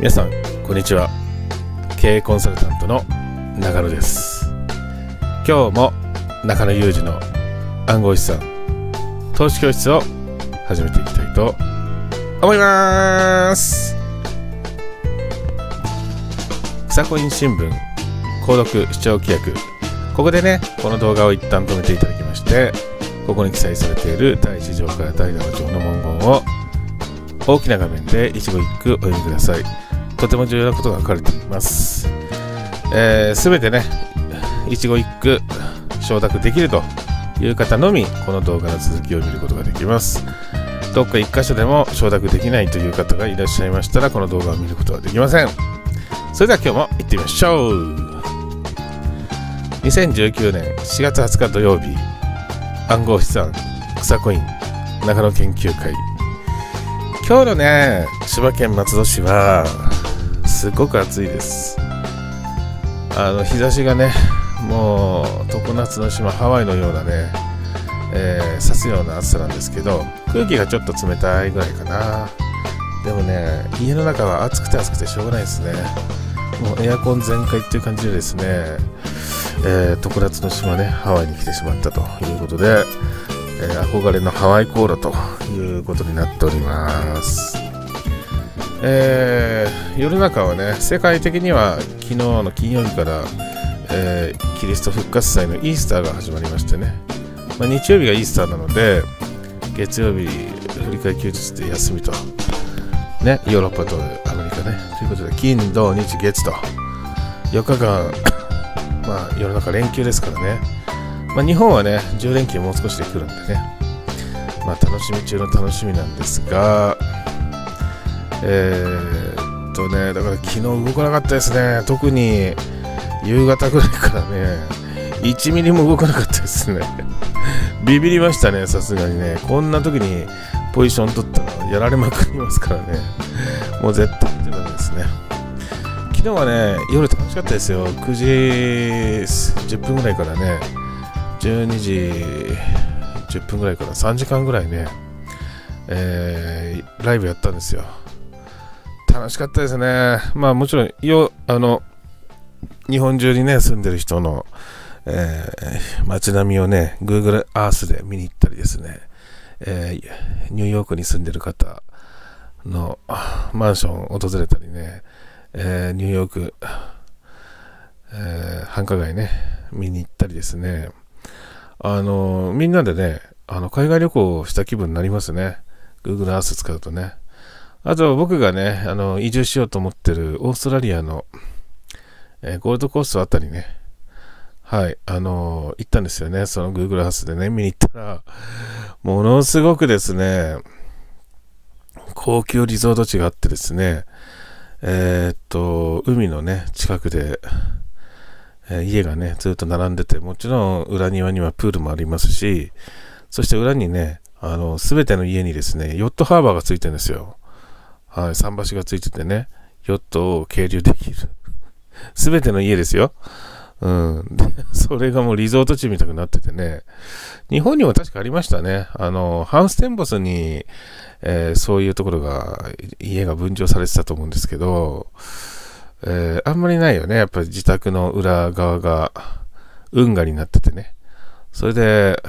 皆さんこんにちは経営コンサルタントの中野です今日も中野裕二の暗号資産投資教室を始めていきたいと思います草コイン新聞購読視聴規約ここでねこの動画を一旦止めていただきましてここに記載されている第1条から第7条の文言を大きな画面で一語一句お読みくださいとても重要なことが書かれています。す、えー、べ、てね、一期一句承諾できるという方のみ、この動画の続きを見ることができます。どっか1箇所でも承諾できないという方がいらっしゃいましたら、この動画を見ることはできません。それでは今日も行ってみましょう。2019年4月20日土曜日、暗号資産、草コイン、中野研究会。今日のね、千葉県松戸市は、すごく暑いですあの日差しがねもう常夏の島ハワイのようなね、えー、刺すような暑さなんですけど空気がちょっと冷たいぐらいかなでもね家の中は暑くて暑くてしょうがないですねもうエアコン全開っていう感じでですね、えー、常夏の島ねハワイに来てしまったということで、えー、憧れのハワイ航路ということになっておりますえー、世の中はね世界的には昨日の金曜日から、えー、キリスト復活祭のイースターが始まりましてね、まあ、日曜日がイースターなので月曜日振り替休日で休みと、ね、ヨーロッパとアメリカねということで金土日月と4日間 まあ世の中連休ですからね、まあ、日本はね10連休もう少しで来るんでね、まあ、楽しみ中の楽しみなんですがえー、っとねだから昨日動かなかったですね特に夕方ぐらいからね1ミリも動かなかったですね ビビりましたねさすがにねこんな時にポジション取ったらやられまくりますからねもう絶対ってなんですね昨日はね夜楽しかったですよ9時10分ぐらいからね12時10分ぐらいから3時間ぐらいね、えー、ライブやったんですよ楽しかったですね。まあもちろん、よあの日本中にね、住んでる人の、えー、街並みをね、Google Earth で見に行ったりですね、えー、ニューヨークに住んでる方のマンションを訪れたりね、えー、ニューヨーク、え繁華街ね、見に行ったりですね、あのみんなでね、あの海外旅行をした気分になりますね。Google Earth 使うとね。あと僕がね、あの、移住しようと思ってるオーストラリアの、えー、ゴールドコーストあたりね、はい、あのー、行ったんですよね。その Google ハウスでね、見に行ったら、ものすごくですね、高級リゾート地があってですね、えー、っと、海のね、近くで、え家がね、ずっと並んでて、もちろん裏庭にはプールもありますし、そして裏にね、あの、すべての家にですね、ヨットハーバーがついてるんですよ。はい、桟橋がついててね、ヨットを係留できる。す べての家ですよ。うん。で、それがもうリゾート地みたくなっててね。日本にも確かありましたね。あの、ハウステンボスに、えー、そういうところが、家が分譲されてたと思うんですけど、えー、あんまりないよね。やっぱり自宅の裏側が、運河になっててね。それで、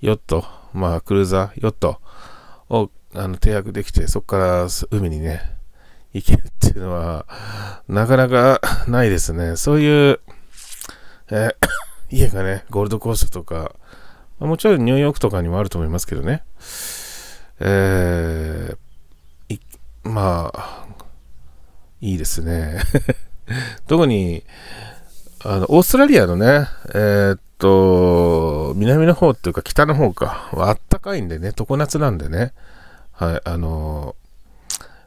ヨット、まあ、クルーザー、ヨットをあの、停泊できて、そこから海にね、行けるっていうのは、なかなかないですね。そういう、えー、家がね、ゴールドコーストとか、まあ、もちろんニューヨークとかにもあると思いますけどね。えー、まあ、いいですね。特に、あの、オーストラリアのね、えー、っと、南の方っていうか北の方か、あったかいんでね、常夏なんでね。はい、あの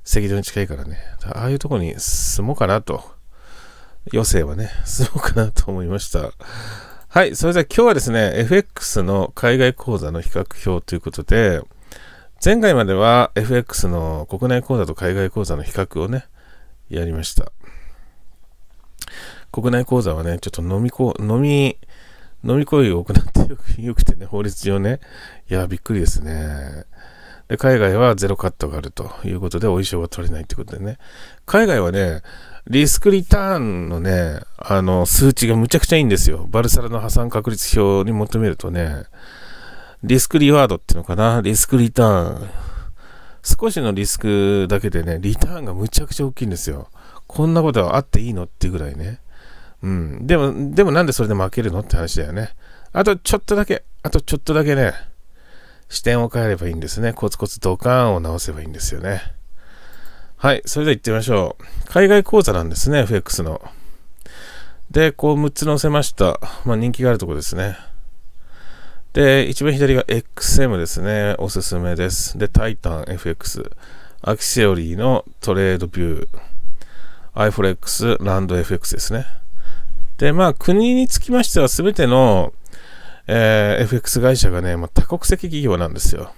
ー、赤道に近いからね、ああいうとこに住もうかなと、余生はね、住もうかなと思いました。はい、それでは今日はですね、FX の海外口座の比較表ということで、前回までは FX の国内口座と海外口座の比較をね、やりました。国内口座はね、ちょっと飲みこ、飲み、飲み込みを行って よくてね、法律上ね、いや、びっくりですね。で、海外はゼロカットがあるということで、お衣装が取れないということでね。海外はね、リスクリターンのね、あの、数値がむちゃくちゃいいんですよ。バルサラの破産確率表に求めるとね、リスクリワードっていうのかな、リスクリターン。少しのリスクだけでね、リターンがむちゃくちゃ大きいんですよ。こんなことはあっていいのっていうぐらいね。うん。でも、でもなんでそれで負けるのって話だよね。あとちょっとだけ、あとちょっとだけね、視点を変えればいいんですね。コツコツドカーンを直せばいいんですよね。はい、それでは行ってみましょう。海外講座なんですね、FX の。で、こう6つ載せました。まあ、人気があるとこですね。で、一番左が XM ですね。おすすめです。で、タイタン FX。アキセオリーのトレードビュー。iForex、ランド FX ですね。で、まあ、国につきましては全てのえー、FX 会社がね、まあ、多国籍企業なんですよ。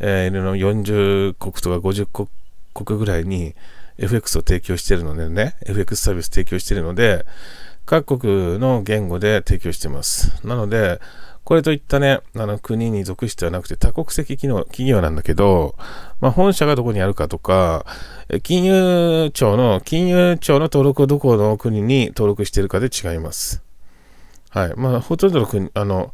えー、40国とか50国ぐらいに FX を提供してるのでね、FX サービス提供してるので、各国の言語で提供してます。なので、これといったね、あの国に属してはなくて多国籍機能企業なんだけど、まあ、本社がどこにあるかとか、金融庁の、金融庁の登録をどこの国に登録しているかで違います。はい。まあ、ほとんどの国、あの、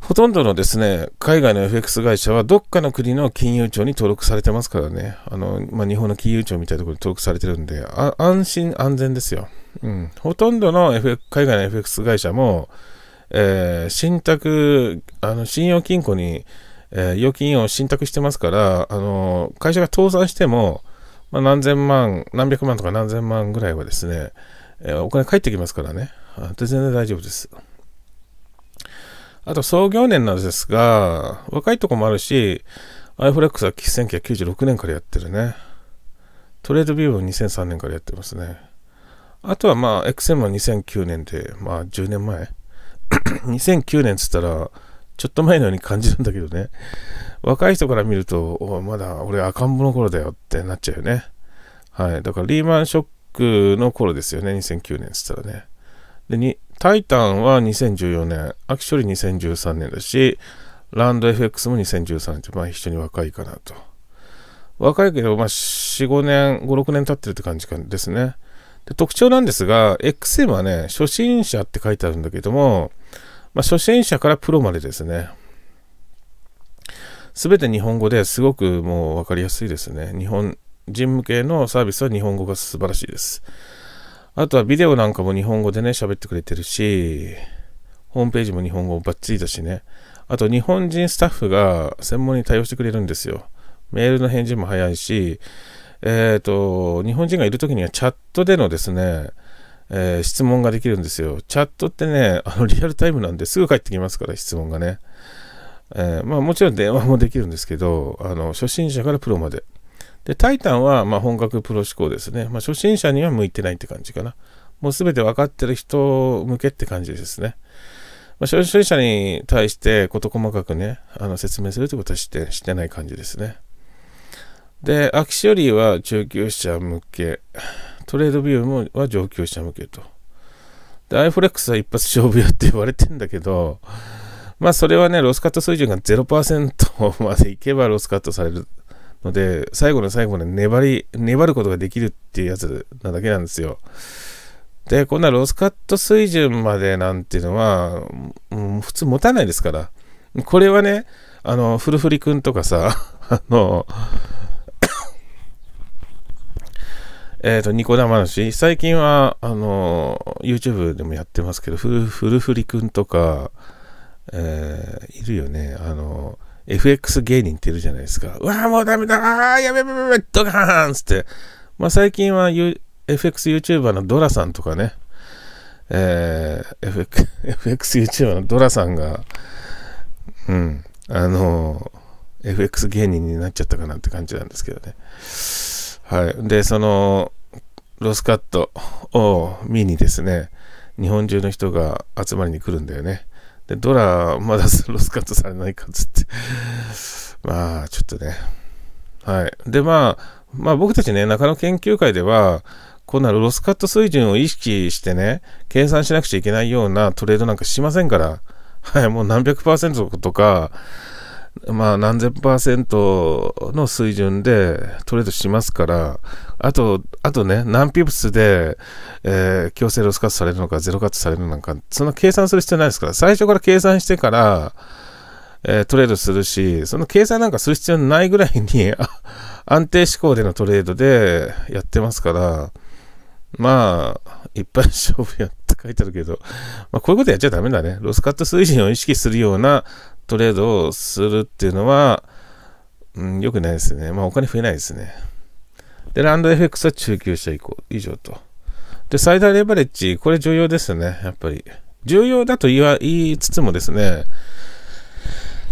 ほとんどのですね、海外の FX 会社はどっかの国の金融庁に登録されてますからね。あの、まあ、日本の金融庁みたいなところに登録されてるんで、安心安全ですよ。うん。ほとんどの、f 海外の FX 会社も、えー、信託、あの、信用金庫に、えー、預金を信託してますから、あの、会社が倒産しても、まあ、何千万、何百万とか何千万ぐらいはですね、えー、お金返ってきますからね。全然大丈夫です。あと創業年なんですが、若いとこもあるし、iFlex は1996年からやってるね。トレードビューも2003年からやってますね。あとはまあ、XM は2009年で、まあ10年前。2009 年っつったら、ちょっと前のように感じるんだけどね。若い人から見ると、おまだ俺赤ん坊の頃だよってなっちゃうよね。はい。だからリーマンショックの頃ですよね。2009年っつったらね。でに、タイタンは2014年、秋処理2013年だし、ランド FX も2013年って、まあ非常に若いかなと。若いけど、まあ4、5年、5、6年経ってるって感じですね。で特徴なんですが、XM はね、初心者って書いてあるんだけども、まあ、初心者からプロまでですね。すべて日本語ですごくもう分かりやすいですね。日本人向けのサービスは日本語が素晴らしいです。あとはビデオなんかも日本語でね、喋ってくれてるし、ホームページも日本語バッチリだしね。あと日本人スタッフが専門に対応してくれるんですよ。メールの返事も早いし、えっ、ー、と、日本人がいる時にはチャットでのですね、えー、質問ができるんですよ。チャットってね、あのリアルタイムなんですぐ返ってきますから、質問がね。えー、まあもちろん電話もできるんですけど、あの初心者からプロまでで、タイタンは、ま本格プロ志向ですね。まあ、初心者には向いてないって感じかな。もうすべて分かってる人向けって感じですね。まあ、初心者に対して事細かくね、あの説明するってことはしてしてない感じですね。で、アクシオリーは中級者向け、トレードビューもは上級者向けと。で、フレックスは一発勝負よって言われてんだけど、まあそれはね、ロスカット水準が0%までいけばロスカットされるので、最後の最後まで粘り、粘ることができるっていうやつなだけなんですよ。で、こんなロスカット水準までなんていうのは、うん、普通持たないですから。これはね、あの、フルフリ君とかさ、あの、えっ、と、ニコ生主、最近は、あの、YouTube でもやってますけど、フルフルフリ君とか、えー、いるよね。あの、FX 芸人っているじゃないですか。うわーもうダメだあーやべやべやべドカーンっつって。まあ、最近は、U、FXYouTuber のドラさんとかね、えー、FXYouTuber のドラさんが、うん、あのー、FX 芸人になっちゃったかなって感じなんですけどね。はい。で、その、ロスカットを見にですね、日本中の人が集まりに来るんだよね。で、ドラ、まだロスカットされないかっつってまあ、ちょっとね。はい。で、まあ、まあ僕たちね、中野研究会では、こんなロスカット水準を意識してね、計算しなくちゃいけないようなトレードなんかしませんから、はい、もう何百パーセントとか、まあ、何千パーセントの水準でトレードしますから、あと、あとね、何ピプスで、えー、強制ロスカットされるのか、ゼロカットされるのか、その計算する必要ないですから、最初から計算してから、えー、トレードするし、その計算なんかする必要ないぐらいに安定志向でのトレードでやってますから、まあ、一般勝負やって書いてあるけど、まあ、こういうことやっちゃダメだね。ロスカット水準を意識するようなトレードをするっていうのは、うん、よくないですね。まあ、お金増えないですね。で、ランド FX は中級者以降、以上と。で、最大レバレッジ、これ重要ですね、やっぱり。重要だと言いつつもですね、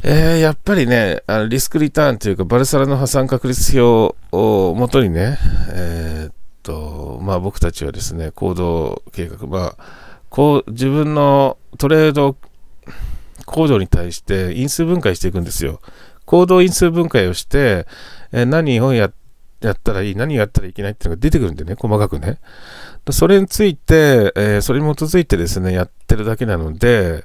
えー、やっぱりね、あのリスクリターンというか、バルサラの破産確率表をもとにね、えー、っと、まあ僕たちはですね、行動計画、まあ、こう、自分のトレード工場に対して因数分解していくんですよ。行動因数分解をして、え何をやったらいい、何をやったらいけないっていうのが出てくるんでね、細かくね。それについて、えそれに基づいてですね、やってるだけなので、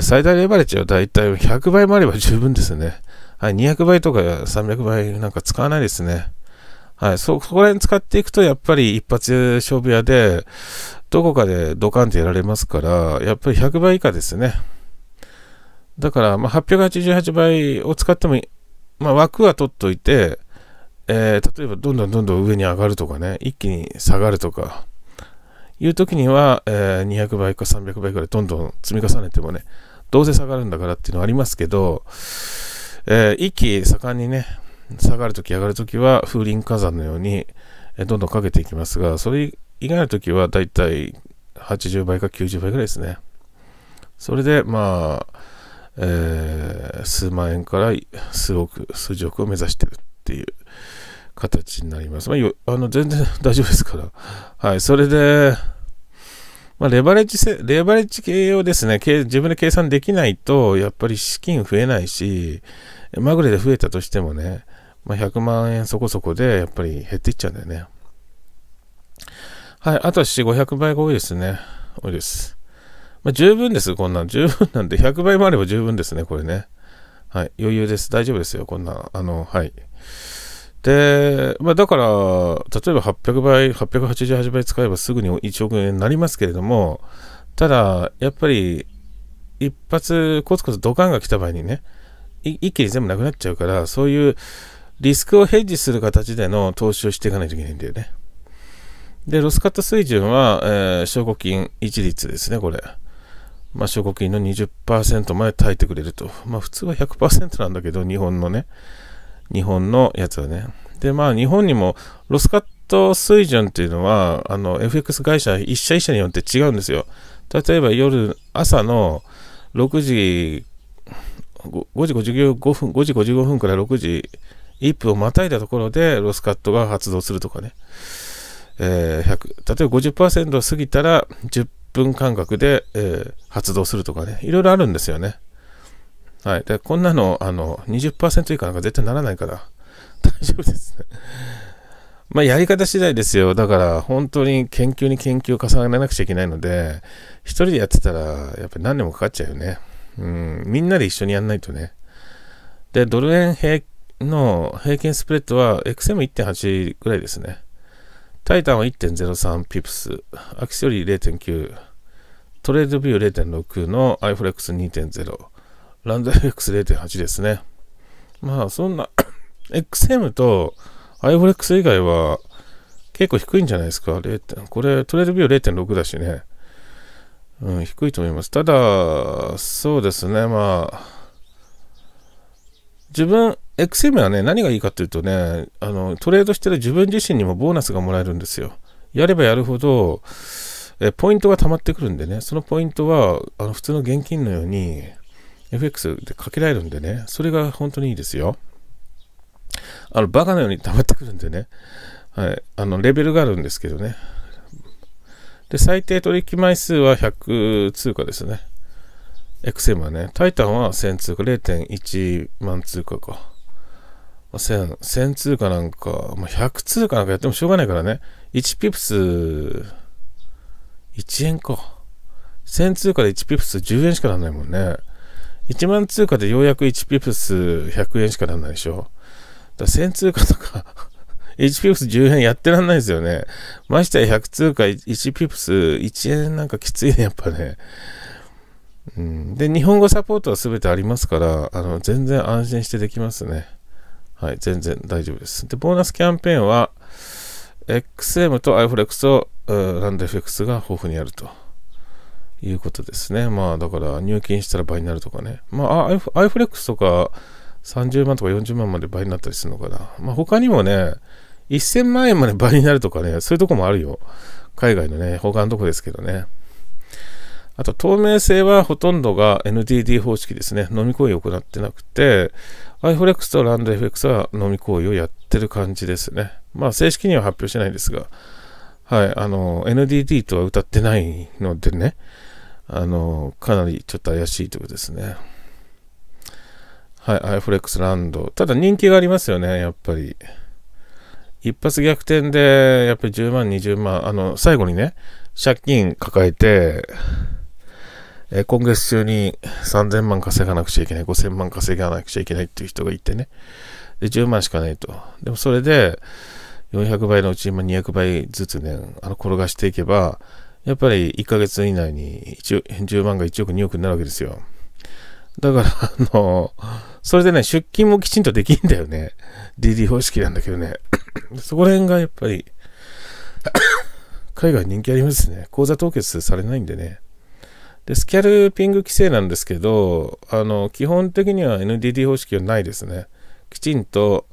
最大レバレッジは大体100倍もあれば十分ですね。はい、200倍とか300倍なんか使わないですね。はい、そ、そこら辺使っていくと、やっぱり一発勝負屋で、どこかでドカンとやられますから、やっぱり100倍以下ですね。だから、まあ、888倍を使っても、まあ、枠は取っといて、えー、例えばどんどんどんどん上に上がるとかね、一気に下がるとか、いう時には、えー、200倍か300倍くらいどんどん積み重ねてもね、どうせ下がるんだからっていうのはありますけど、えー、一気盛んにね、下がるとき上がるときは風林火山のように、えー、どんどんかけていきますが、それ以外のときはだいたい80倍か90倍ぐらいですね。それで、まあ、えー、数万円から数億、数十億を目指してるっていう形になります。まあ、あの全然 大丈夫ですから。はい、それで、まあ、レバレッジせ、レバレッジ系をですね、自分で計算できないと、やっぱり資金増えないし、まぐれで増えたとしてもね、まあ、100万円そこそこで、やっぱり減っていっちゃうんだよね。はい、あとは4、500倍が多いですね。多いです。まあ、十分です、こんなん。十分なんで、100倍もあれば十分ですね、これね。はい、余裕です。大丈夫ですよ、こんな。あの、はい。で、まあ、だから、例えば800倍、888倍使えばすぐに1億円になりますけれども、ただ、やっぱり、一発コツコツドカンが来た場合にね、一気に全部なくなっちゃうから、そういうリスクをヘッジする形での投資をしていかないといけないんだよね。で、ロスカット水準は、えー、証拠金一律ですね、これ。まあ、証拠金の20%まで耐えてくれると。まあ、普通は100%なんだけど、日本のね、日本のやつはね。で、まあ、日本にもロスカット水準っていうのは、あの、FX 会社一社一社によって違うんですよ。例えば夜、朝の6時、5時55分、5時55分から6時1分をまたいだところでロスカットが発動するとかね。えー、100例えば50%を過ぎたら10分間隔で、えー、発動するとかね、いろいろあるんですよね。はい。で、こんなの、あの、20%以下なんか絶対ならないから、大丈夫ですね。まあ、やり方次第ですよ。だから、本当に研究に研究を重ねなくちゃいけないので、一人でやってたら、やっぱり何年もかかっちゃうよね。うん、みんなで一緒にやんないとね。で、ドル円平の平均スプレッドは XM1.8 ぐらいですね。タイタンは1.03ピプス、アクセより0.9、トレードビュー0.6の iFlex2.0、ランド FX0.8 ですね。まあそんな XM と iFlex 以外は結構低いんじゃないですか。0. これトレードビュー0.6だしね。うん、低いと思います。ただ、そうですね、まあ、自分、XM はね、何がいいかっていうとね、あの、トレードしてる自分自身にもボーナスがもらえるんですよ。やればやるほど、えポイントが溜まってくるんでね、そのポイントは、あの、普通の現金のように、FX でかけられるんでね、それが本当にいいですよ。あの、バカのように 溜まってくるんでね、はい、あの、レベルがあるんですけどね。で、最低取引枚数は100通貨ですね。XM はね、タイタンは1000通貨、0.1万通貨か。あ、1000、1000通貨なんか、まあ、100通貨なんかやってもしょうがないからね。1ピプス、1円か。1000通貨で1ピプス10円しかなんないもんね。1万通貨でようやく1ピプス100円しかなんないでしょ。だ1000通貨とか1 ピプス10円やってらんないですよね。ましてや100通貨1ピプス1円なんかきついね、やっぱね。うん、で、日本語サポートは全てありますから、あの全然安心してできますね。はい、全然大丈夫です。で、ボーナスキャンペーンは、XM と iFlex と r a n d f x が豊富にあるということですね。まあだから入金したら倍になるとかね。まあ iFlex とか30万とか40万まで倍になったりするのかな。まあ他にもね、1000万円まで倍になるとかね、そういうとこもあるよ。海外のね、他のとこですけどね。あと透明性はほとんどが NDD 方式ですね。飲み行為を行ってなくて、iFlex と LandFX は飲み行為をやってる感じですね。まあ正式には発表してないですが、はい、あの、NDD とは歌ってないのでね、あの、かなりちょっと怪しいということですね。はい、iFlex ランド。ただ人気がありますよね、やっぱり。一発逆転で、やっぱり10万、20万、あの、最後にね、借金抱えて、えー、今月中に3000万稼がなくちゃいけない、5000万稼がなくちゃいけないっていう人がいてね。で、10万しかないと。でもそれで、400倍のうち今200倍ずつね、あの転がしていけば、やっぱり1ヶ月以内に10万が1億2億になるわけですよ。だから、あの、それでね、出勤もきちんとできんだよね。DD 方式なんだけどね。そこら辺がやっぱり 海外人気ありますね。口座凍結されないんでね。で、スキャルピング規制なんですけど、あの、基本的には NDD 方式はないですね。きちんと、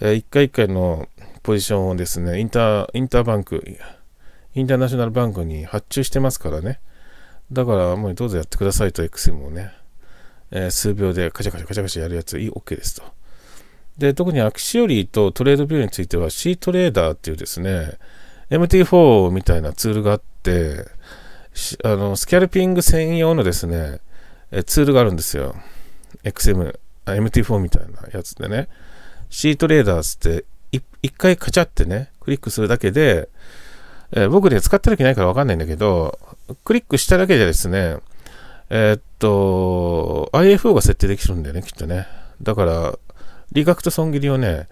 えー、一回一回のポジションをですね、インター、インターバンク、インターナショナルバンクに発注してますからね。だから、もうどうぞやってくださいと XM をね、えー、数秒でカチャカチャカチャカチャやるやつ、いい、OK ですと。で、特にアクシオリーとトレードビューについては C トレーダーっていうですね、MT4 みたいなツールがあって、あの、スキャルピング専用のですね、ツールがあるんですよ。XM、MT4 みたいなやつでね。シートレーダーズって、一回カチャってね、クリックするだけで、えー、僕で使った時ないからわかんないんだけど、クリックしただけでですね、えー、っと、IFO が設定できるんだよね、きっとね。だから、利確と損切りをね、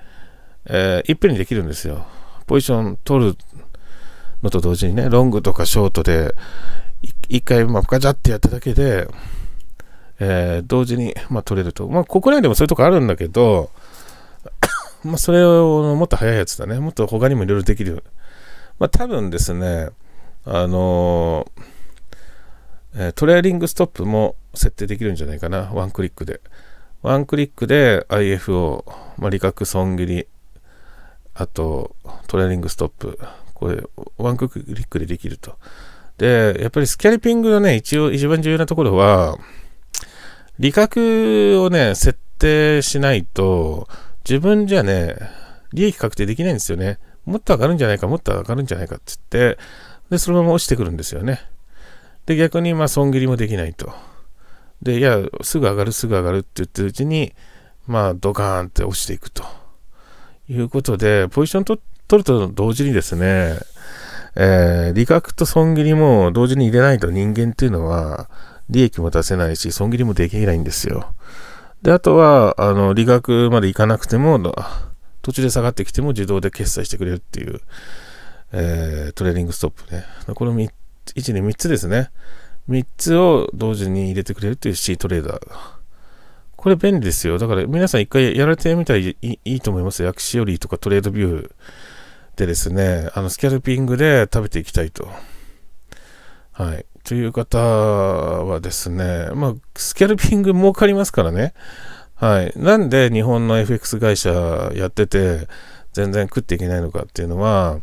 えー、いっぺんにできるんですよ。ポジション取るのと同時にね、ロングとかショートで、一回、まあ、ガチャってやっただけで、えー、同時に、まあ、取れると。まあ、国内でもそういうとこあるんだけど、まあ、それをもっと早いやつだね。もっと他にもいろいろできる。まあ、多分ですね、あのー、えトレーリングストップも設定できるんじゃないかな。ワンクリックで。ワンクリックで IFO、まあ、利損切り、あとトレーリングストップ、これ、ワンクリックでできると。で、やっぱりスキャリピングのね、一応一番重要なところは、理覚をね、設定しないと、自分じゃね、利益確定できないんですよね。もっと上がるんじゃないか、もっと上がるんじゃないかって言って、で、そのまま落ちてくるんですよね。で、逆に、まあ、損切りもできないと。で、いや、すぐ上がる、すぐ上がるって言ってるうちに、まあ、ドカーンって落ちていくと。いうことで、ポジション取っ取ると同時にですね、えー、利確と損切りも同時に入れないと人間っていうのは利益も出せないし、損切りもできないんですよ。で、あとは、あの、利確まで行かなくても、途中で下がってきても自動で決済してくれるっていう、えー、トレーニングストップね。この3つ、1、2、3つですね。3つを同時に入れてくれるっていう C トレーダー。これ便利ですよ。だから皆さん一回やられてみたらいいと思います。薬師よりとかトレードビュー。でですね、あの、スキャルピングで食べていきたいと。はい。という方はですね、まあ、スキャルピング儲かりますからね。はい。なんで日本の FX 会社やってて、全然食っていけないのかっていうのは、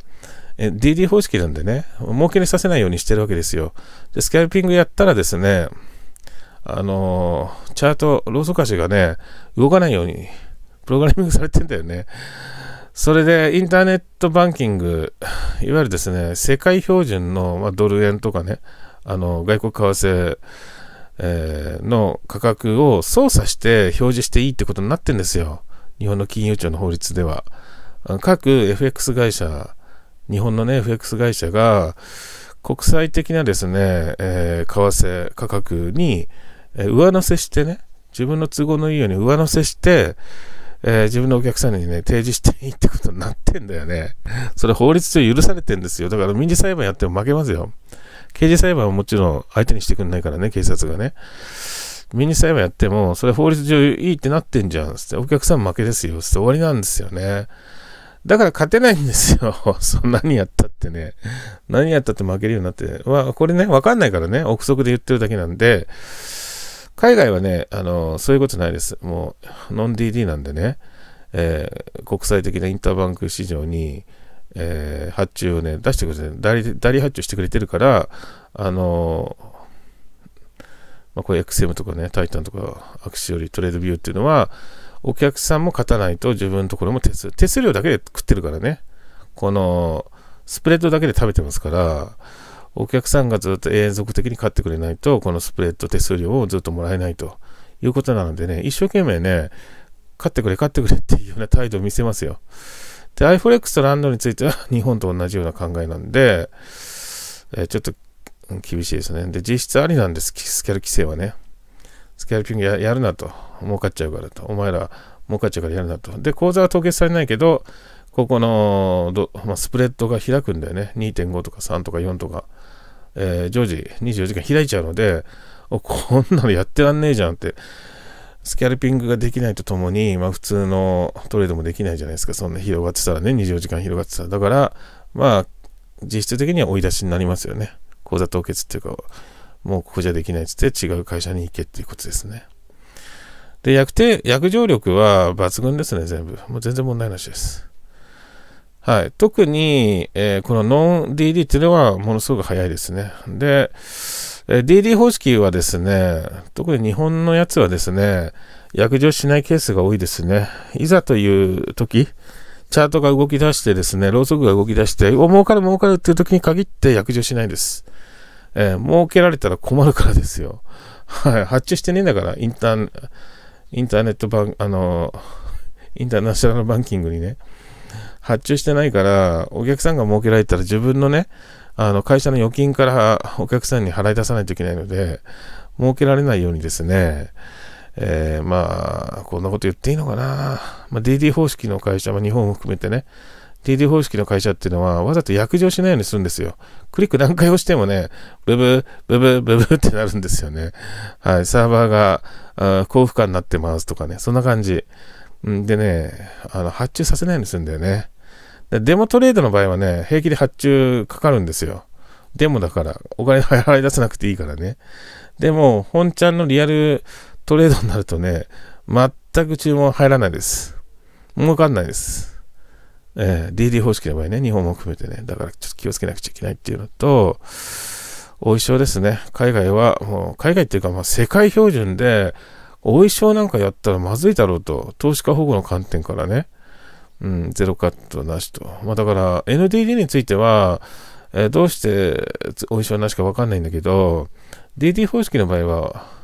DD 方式なんでね、儲けにさせないようにしてるわけですよ。で、スキャルピングやったらですね、あのチャート、ローソク足がね、動かないように、プログラミングされてんだよね。それでインターネットバンキング、いわゆるですね、世界標準の、ドル円とかね、あの外国為替、の価格を操作して表示していいってことになってるんですよ。日本の金融庁の法律では。各 FX 会社、日本のね、FX 会社が国際的なですね、為替価格に上乗せしてね、自分の都合のいいように上乗せして、えー、自分のお客さんにね、提示していいってことになってんだよね。それ法律上許されてんですよ。だから民事裁判やっても負けますよ。刑事裁判はもちろん相手にしてくんないからね、警察がね。民事裁判やっても、それ法律上いいってなってんじゃん、つって。お客さん負けですよ、つって終わりなんですよね。だから勝てないんですよ。そんなにやったってね。何やったって負けるようになって。まあ、これね、わかんないからね。憶測で言ってるだけなんで。海外はね、あの、そういうことないです。もう、ノン DD なんでね、えー、国際的なインターバンク市場に、えー、発注をね、出してくれて、代理発注してくれてるから、あのまあ、これ XM とかね、タイタンとか、アクシオリ、トレードビューっていうのは、お客さんも勝たないと自分のところも手数手数料だけで食ってるからね、この、スプレッドだけで食べてますから、お客さんがずっと永続的に買ってくれないと、このスプレッド手数料をずっともらえないということなのでね、一生懸命ね、買ってくれ、買ってくれっていうような態度を見せますよ。で、iFlex とランドについては 日本と同じような考えなんで、えー、ちょっと厳しいですね。で、実質ありなんです、スキャル規制はね。スキャルピングやるなと。儲かっちゃうからと。お前ら儲かっちゃうからやるなと。で、口座は凍結されないけど、ここのまあ、スプレッドが開くんだよね。2.5とか3とか4とか。えー、常時24時間開いちゃうので、こんなのやってらんねえじゃんって、スキャルピングができないとともに、まあ普通のトレードもできないじゃないですか。そんな広がってたらね、24時間広がってたら。だから、まあ、実質的には追い出しになりますよね。口座凍結っていうか、もうここじゃできないっつって違う会社に行けっていうことですね。で、薬定、約定力は抜群ですね、全部。もう全然問題なしです。はい、特に、えー、このノン DD っていうのはものすごく早いですね。で、えー、DD 方式はですね、特に日本のやつはですね、約定しないケースが多いですね。いざという時、チャートが動き出してですね、ろうそくが動き出して、お、儲かる儲かるっていう時に限って約定しないです。えー、儲けられたら困るからですよ。はい、発注してねえんだから、インター、インターネットバン、あの、インターナショナルバンキングにね。発注してないから、お客さんが儲けられたら自分のね、あの、会社の預金からお客さんに払い出さないといけないので、儲けられないようにですね、えー、まあ、こんなこと言っていいのかな。まあ、DD 方式の会社、まあ、日本を含めてね、DD 方式の会社っていうのは、わざと約定しないようにするんですよ。クリック何回押してもね、ブブ、ブブ、ブブってなるんですよね。はい、サーバーが、あ高負荷になってますとかね、そんな感じ。んでね、あの、発注させないようにするんだよね。デモトレードの場合はね、平気で発注かかるんですよ。デモだから、お金払い出さなくていいからね。でも、本ちゃんのリアルトレードになるとね、全く注文入らないです。儲かんないです。えー、DD 方式の場合ね、日本も含めてね、だからちょっと気をつけなくちゃいけないっていうのと、お衣装ですね。海外は、もう、海外っていうか、まあ、世界標準で、お衣装なんかやったらまずいだろうと、投資家保護の観点からね、うん、ゼロカットなしと。まあ、だから、NDD については、えー、どうしてお衣装なしかわかんないんだけど、DD 方式の場合は、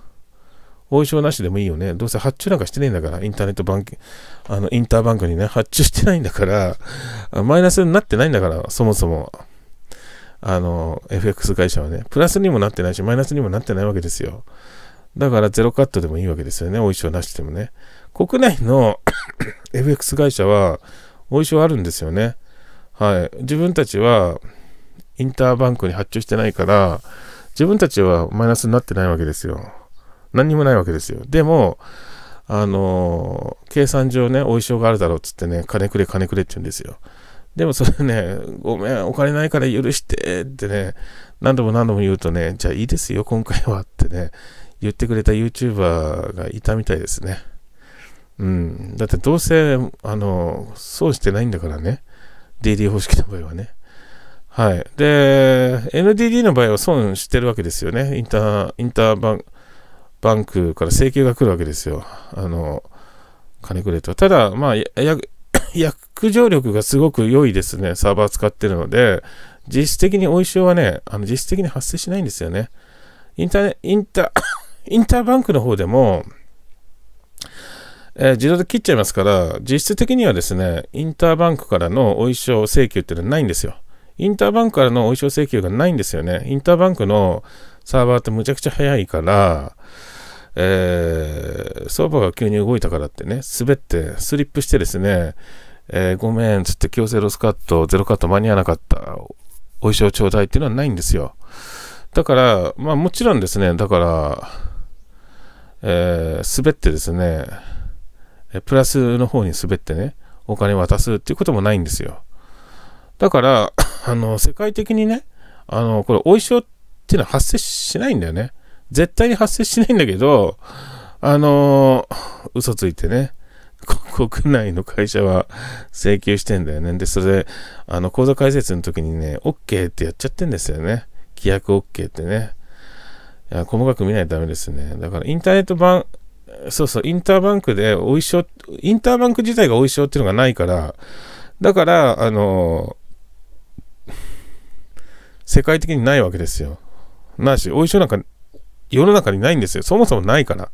お衣装なしでもいいよね。どうせ発注なんかしてないんだから、インターネットバンク、あの、インターバンクにね、発注してないんだから、マイナスになってないんだから、そもそも。あの、FX 会社はね、プラスにもなってないし、マイナスにもなってないわけですよ。だから、ゼロカットでもいいわけですよね。お衣装なしでもね。国内の FX 会社は、お衣装あるんですよね。はい。自分たちは、インターバンクに発注してないから、自分たちはマイナスになってないわけですよ。何にもないわけですよ。でも、あのー、計算上ね、お衣装があるだろうっつってね、金くれ金くれって言うんですよ。でもそれね、ごめん、お金ないから許してってね、何度も何度も言うとね、じゃあいいですよ、今回はってね、言ってくれた YouTuber がいたみたいですね。うん。だってどうせ、あの、そうしてないんだからね。DD 方式の場合はね。はい。で、NDD の場合は損してるわけですよね。インター、インターバンバンクから請求が来るわけですよ。あの、金くれと。ただ、まあ、約定力がすごく良いですね。サーバー使ってるので、実質的にお衣装はね、あの実質的に発生しないんですよね。インター、インター、インターバンクの方でも、えー、自動で切っちゃいますから、実質的にはですね、インターバンクからのお衣装請求っていうのはないんですよ。インターバンクからのお衣装請求がないんですよね。インターバンクのサーバーってむちゃくちゃ早いから、えー、相場が急に動いたからってね、滑って、スリップしてですね、えー、ごめん、つって強制ロスカット、ゼロカット間に合わなかった、お衣装ちょうだいっていうのはないんですよ。だから、まあもちろんですね、だから、えー、滑ってですね、プラスの方に滑ってね、お金渡すっていうこともないんですよ。だから、あの、世界的にね、あの、これ、お衣装っていうのは発生しないんだよね。絶対に発生しないんだけど、あの、嘘ついてね、国内の会社は請求してんだよね。で、それ、あの、口座開設の時にね、OK ってやっちゃってんですよね。規約 OK ってね。いや細かく見ないとダメですね。だから、インターネット版、そうそう、インターバンクで、お衣装、インターバンク自体がお衣装っていうのがないから、だから、あの、世界的にないわけですよ。なし、お衣装なんか、世の中にないんですよ。そもそもないから。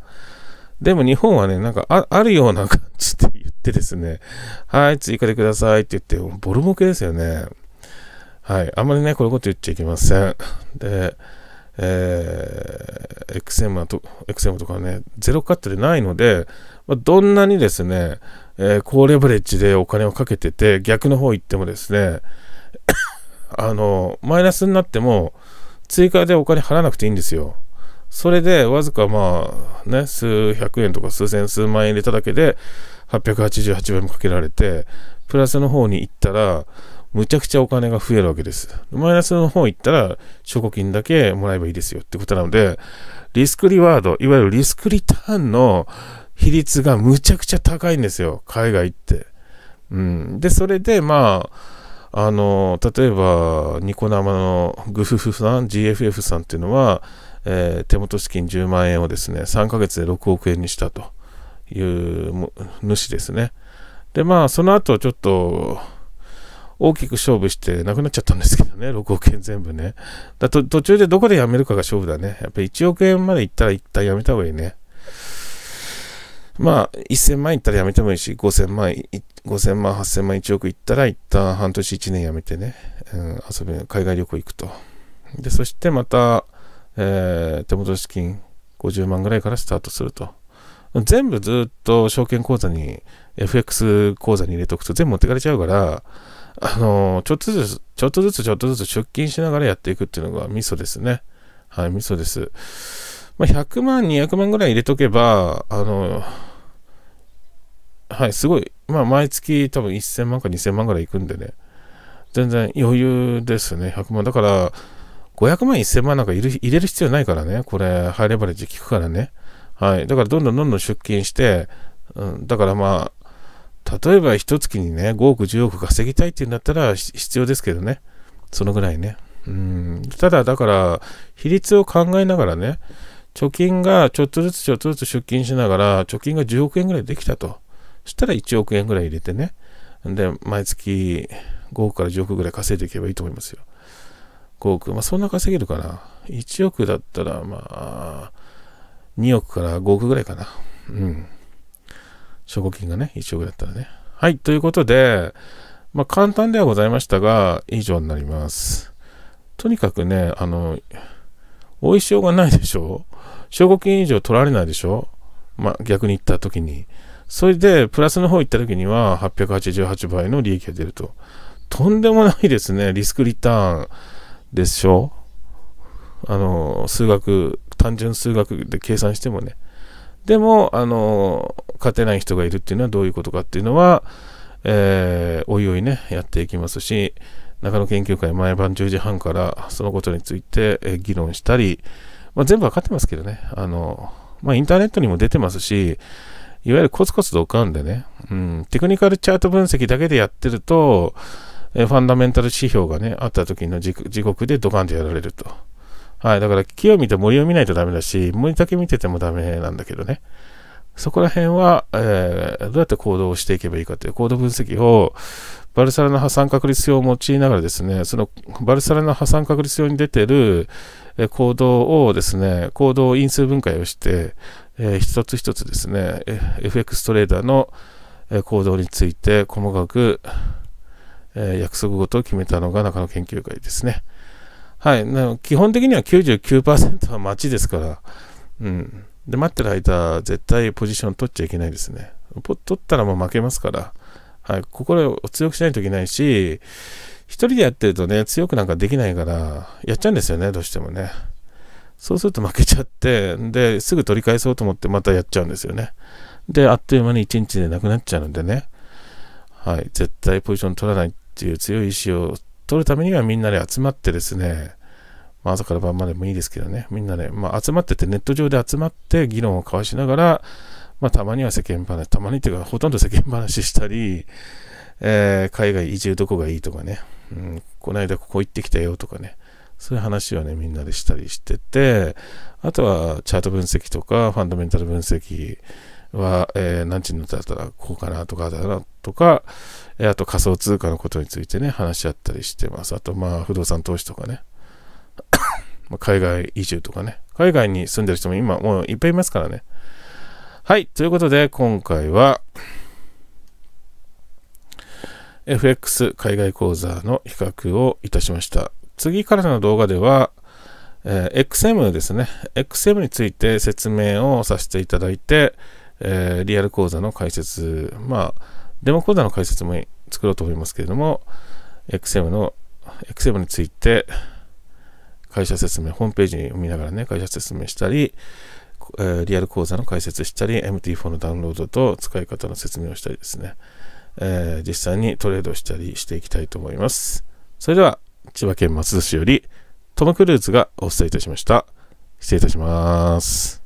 でも日本はね、なんかあ、あるような感じで言ってですね、はい、追加でくださいって言って、ボルボケですよね。はい、あんまりね、こういうこと言っちゃいけません。で、えー、XM と、XM とかね、ゼロカットでないので、まあ、どんなにですね、えー、高レバレッジでお金をかけてて、逆の方行ってもですね、あの、マイナスになっても、追加でお金払わなくていいんですよ。それで、わずかまあ、ね、数百円とか数千、数万円入れただけで、888円もかけられて、プラスの方に行ったら、むちゃくちゃお金が増えるわけです。マイナスの方行ったら、証拠金だけもらえばいいですよってことなので、リスクリワード、いわゆるリスクリターンの比率がむちゃくちゃ高いんですよ、海外って。うん。で、それで、まあ、あの、例えば、ニコ生のグフフさん、GFF さんっていうのは、えー、手元資金10万円をですね、3ヶ月で6億円にしたという主ですね。で、まあ、その後ちょっと、大きく勝負してなくなっちゃったんですけどね、6 億円全部ね。だと途中でどこでやめるかが勝負だね。やっぱり1億円までいったら一旦やめた方がいいね。まあ、1000万いったらやめてもいいし、5000万、5000万、8000万、1億いったら一旦半年1年やめてね、うん、遊び、海外旅行行くと。で、そしてまた、えー、手元資金50万ぐらいからスタートすると。全部ずっと証券口座に、FX 口座に入れとくと全部持ってかれちゃうから、あの、ちょっとずつ、ちょっとずつちょっとずつ出勤しながらやっていくっていうのがミソですね。はい、ミソです。まあ、100万、200万ぐらい入れとけば、あの、はい、すごい、まあ、毎月多分1000万か2000万ぐらいいくんでね、全然余裕ですね、100万。だから、500万、1000万なんか入れる必要ないからね、これ、ハイレバレッジ効くからね。はい、だからどんどんどんどん出勤して、うん、だからまあ、例えば一月にね、5億、10億稼ぎたいっていうんだったら必要ですけどね。そのぐらいね。うん。ただ、だから、比率を考えながらね、貯金がちょっとずつちょっとずつ出金しながら、貯金が10億円ぐらいできたと。そしたら1億円ぐらい入れてね。で、毎月5億から10億ぐらい稼いでいけばいいと思いますよ。5億。まあ、そんな稼げるかな。1億だったら、まあ、2億から5億ぐらいかな。うん。証拠金がね、1億だったらね。はい、ということで、まあ、簡単ではございましたが、以上になります。とにかくね、あの、追いしようがないでしょ証拠金以上取られないでしょまあ、逆に言った時に。それで、プラスの方行った時には、888倍の利益が出ると。とんでもないですね。リスクリターンでしょあの、数学、単純数学で計算してもね。でも、あの、勝てない人がいるっていうのはどういうことかっていうのは、えー、おいおいね、やっていきますし、中野研究会毎晩10時半からそのことについて、え議論したり、まあ、全部わかってますけどね、あの、まあ、インターネットにも出てますし、いわゆるコツコツとかんでね、うん、テクニカルチャート分析だけでやってると、えファンダメンタル指標がね、あった時の時刻でドカンとやられると。はい、だから木を見て森を見ないとダメだし、森だけ見ててもダメなんだけどね。そこら辺は、えー、どうやって行動をしていけばいいかという行動分析を、バルサラの破産確率表を用いながらですね、そのバルサラの破産確率表に出てる行動をですね、行動因数分解をして、えー、一つ一つですね、FX トレーダーの行動について細かく、えー、約束事を決めたのが中野研究会ですね。はい、基本的には99%は待ちですから、うん。で、待ってる間、絶対ポジション取っちゃいけないですね。取ったらもう負けますから、はい、心を強くしないといけないし、1人でやってるとね、強くなんかできないから、やっちゃうんですよね、どうしてもね。そうすると負けちゃって、で、すぐ取り返そうと思ってまたやっちゃうんですよね。で、あっという間に1日でなくなっちゃうのでね、はい、絶対ポジション取らないっていう強い意志を取るためにはみんなで集まってですね、まあ、朝から晩までもいいですけどね、みんなで、まあ、集まってて、ネット上で集まって議論を交わしながら、まあ、たまには世間話、たまにというか、ほとんど世間話したり、えー、海外移住どこがいいとかね、うん、この間ここ行ってきたよとかね、そういう話はね、みんなでしたりしてて、あとはチャート分析とか、ファンダメンタル分析、は、えー、何時になったらこうかなとかだなとか、あと仮想通貨のことについてね、話し合ったりしてます。あと、まあ、不動産投資とかね、海外移住とかね、海外に住んでる人も今、もういっぱいいますからね。はい、ということで、今回は、FX 海外講座の比較をいたしました。次からの動画では、えー、XM ですね。XM について説明をさせていただいて、えー、リアル講座の解説、まあ、デモ講座の解説も作ろうと思いますけれども、XM の、XM について、会社説明、ホームページを見ながらね、会社説明したり、えー、リアル講座の解説したり、MT4 のダウンロードと使い方の説明をしたりですね、えー、実際にトレードしたりしていきたいと思います。それでは、千葉県松戸市より、トム・クルーズがお伝えいたしました。失礼いたします。